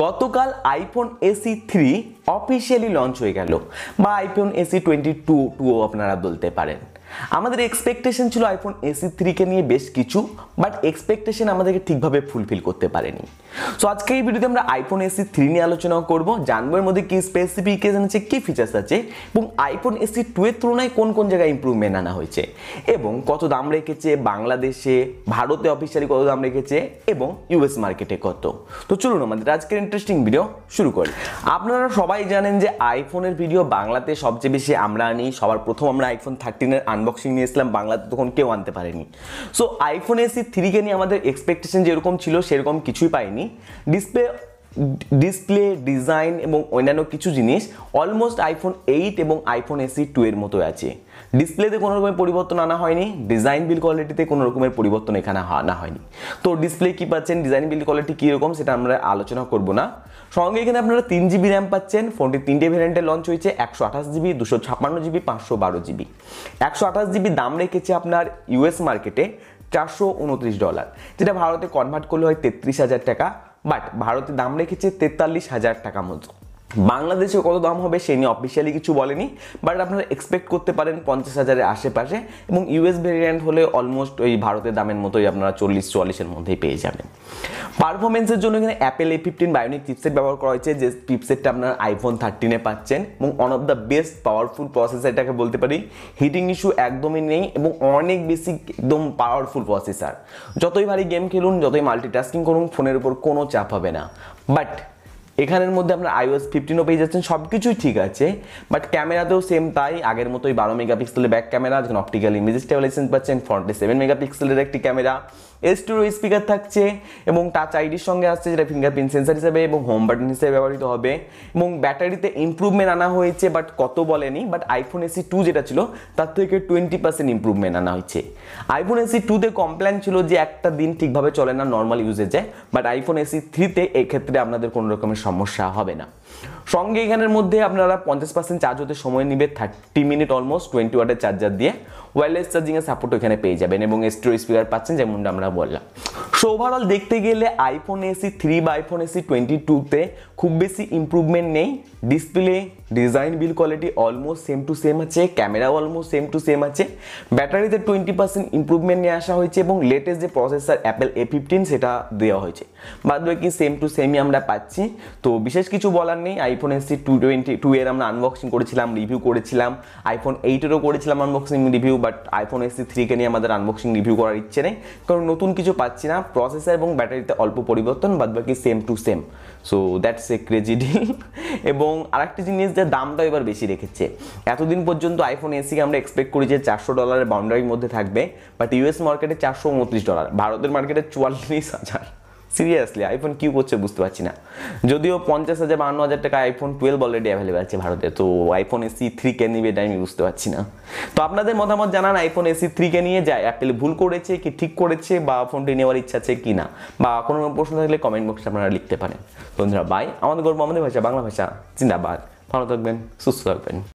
গতকাল iPhone SE three officially launch হয়ে গেল বা আইফোন এসি টোয়েন্টি টু টুও আপনারা বলতে পারেন আমাদের এক্সপেকটেশন ছিল আইফোন এসি থ্রিকে নিয়ে বেশ কিছু বাট এক্সপেকটেশন আমাদেরকে ঠিকভাবে ফুলফিল করতে পারেনি সো আজকে এই ভিডিওতে আমরা আইফোন এসি থ্রি নিয়ে আলোচনা করব জানবো এর মধ্যে কী স্পেসিফিকেশন আছে কী ফিচার্স আছে এবং আইফোন এসি টু এর তুলনায় কোন কোন জায়গায় ইম্প্রুভমেন্ট আনা হয়েছে এবং কত দাম রেখেছে বাংলাদেশে ভারতে অফিসিয়ালি কত দাম রেখেছে এবং ইউএস মার্কেটে কত তো চলুন আমাদের আজকের ইন্টারেস্টিং ভিডিও শুরু করি আপনারা সবাই জানেন যে আইফোনের ভিডিও বাংলাতে সবচেয়ে বেশি আমরা আনি সবার প্রথম আমরা আইফোন থার্টিনের আনি আনবক্সিং নিয়ে এসেছিলাম বাংলাতে তখন কেউ আনতে পারেনি সো আইফোন এসি থ্রিকে নিয়ে আমাদের এক্সপেকটেশন যেরকম ছিল সেরকম কিছুই পাইনি ডিসপ্লে ডিসপ্লে ডিজাইন এবং অন্যান্য কিছু জিনিস অলমোস্ট আইফোন এইট এবং আইফোন এসি টু এর মতো আছে ডিসপ্লেতে কোনো রকমের পরিবর্তন আনা হয়নি ডিজাইন বিল কোয়ালিটিতে কোনো রকমের পরিবর্তন এখানে আনা হয়নি তো ডিসপ্লে কী পাচ্ছেন ডিজাইন বিল কোয়ালিটি কীরকম সেটা আমরা আলোচনা করব না সঙ্গে এখানে আপনারা তিন জিবি র্যাম পাচ্ছেন ফোনটি তিনটে ভ্যারিয়েন্টে লঞ্চ হয়েছে একশো আঠাশ জিবি দুশো ছাপ্পান্ন জিবি পাঁচশো বারো জিবি একশো আঠাশ জিবি দাম রেখেছে আপনার ইউএস মার্কেটে চারশো উনত্রিশ ডলার যেটা ভারতে কনভার্ট করলে হয় তেত্রিশ হাজার টাকা বাট ভারতে দাম রেখেছে তেতাল্লিশ হাজার টাকা মতো বাংলাদেশে কত দাম হবে সে নিয়ে অফিসিয়ালি কিছু বলেনি বাট আপনারা এক্সপেক্ট করতে পারেন পঞ্চাশ হাজারের আশেপাশে এবং ইউএস ভেরিয়েন্ট হলে অলমোস্ট ওই ভারতের দামের মতোই আপনারা চল্লিশ চুয়াল্লিশের মধ্যেই পেয়ে যাবেন পারফরমেন্সের জন্য এখানে Apple A fifteen Bionic chipset ব্যবহার করা হয়েছে যে চিপসেটটা আপনার আইফোন থার্টিনে পাচ্ছেন এবং one of the best powerful processor এটাকে বলতে পারি হিটিং ইস্যু একদমই নেই এবং অনেক বেশি একদম পাওয়ারফুল প্রসেসার যতই ভারী গেম খেলুন যতই মাল্টিটাস্কিং করুন ফোনের উপর কোনো চাপ হবে না বাট এখানের মধ্যে আপনার আইওএস ফিফটিনও পেয়ে যাচ্ছেন সব কিছুই ঠিক আছে বাট ক্যামেরাতেও সেম তাই আগের মতোই বারো মেগাপিক্সেলের ব্যাক ক্যামেরা যেখানে অপটিক্যাল ইমেজ স্টেবিলাইজেশন পাচ্ছেন ফ্রন্টে সেভেন মেগাপিক্সেলের একটি ক্যামেরা এস রো স্পিকার থাকছে এবং টাচ আইডির সঙ্গে আসছে যেটা ফিঙ্গারপ্রিন্ট সেন্সার হিসেবে এবং হোম বাটন হিসেবে ব্যবহৃত হবে এবং ব্যাটারিতে ইম্প্রুভমেন্ট আনা হয়েছে বাট কত বলেনি বাট আইফোন এসি টু যেটা ছিল তার থেকে টোয়েন্টি পার্সেন্ট ইম্প্রুভমেন্ট আনা হয়েছে আইফোন এসি টুতে কমপ্লেন ছিল যে একটা দিন ঠিকভাবে চলে না নর্মাল ইউজে যায় বাট আইফোন এসি থ্রিতে এক্ষেত্রে আপনাদের কোনো রকমের সমস্যা হবে না সঙ্গে এখানের মধ্যে আপনারা পঞ্চাশ পার্সেন্ট চার্জ হতে সময় নেবে থার্টি মিনিট অলমোস্ট টোয়েন্টি ওয়াটের চার্জার দিয়ে ওয়্যারলেস চার্জিংয়ের সাপোর্ট এখানে পেয়ে যাবেন এবং স্টোরেজ স্পিকার পাচ্ছেন যেমনটা আমরা বললাম সো ওভারঅল দেখতে গেলে আইফোন এসি থ্রি বা আইফোন এসি টোয়েন্টি টুতে খুব বেশি ইম্প্রুভমেন্ট নেই display design build quality almost same to same আছে ক্যামেরাও অলমোস্ট সেম টু সেম আছে ব্যাটারিতে টোয়েন্টি পার্সেন্ট ইম্প্রুভমেন্ট নিয়ে আসা হয়েছে এবং লেটেস্ট যে প্রসেসর অ্যাপেল এ ফিফটিন সেটা দেওয়া হয়েছে বাদ বাকি সেম টু সেমই আমরা পাচ্ছি তো বিশেষ কিছু বলার নেই iPhone SE two twenty two এর আমরা আনবক্সিং করেছিলাম রিভিউ করেছিলাম আইফোন এইটেরও করেছিলাম unboxing review but iPhone SE থ্রিকে নিয়ে আমাদের আনবক্সিং রিভিউ করার ইচ্ছে নেই কারণ নতুন কিছু পাচ্ছি না প্রসেসর এবং ব্যাটারিতে অল্প পরিবর্তন বাদ বাকি same to same so that's a crazy deal এবং আরেকটি জিনিস যে দামটা এবার বেশি রেখেছে এতদিন পর্যন্ত আইফোন এসিকে আমরা এক্সপেক্ট করি যে চারশো ডলারের বাউন্ডারির মধ্যে থাকবে বাট ইউএস মার্কেটে চারশো উনত্রিশ ডলার ভারতের মার্কেটে চুয়াল্লিশ হাজার সিরিয়াসলি আইফোন কিউ করছে বুঝতে পারছি না যদিও পঞ্চাশ হাজার বান্ন হাজার টাকা আইফোন টুয়েলভ অলরেডি অ্যাভেলেবেল আছে ভারতে তো আইফোন এসি থ্রি কে নিবে এটা আমি বুঝতে পারছি না তো আপনাদের মতামত জানান আইফোন এসি থ্রি কে নিয়ে যায় অ্যাপেল ভুল করেছে কি ঠিক করেছে বা ফোনটি নেওয়ার ইচ্ছা আছে কি না বা কোনো প্রশ্ন থাকলে কমেন্ট বক্সে আপনারা লিখতে পারেন বন্ধুরা বাই আমাদের গর্ব আমাদের ভাষা বাংলা ভাষা জিন্দাবাদ ভালো থাকবেন সুস্থ থাকবেন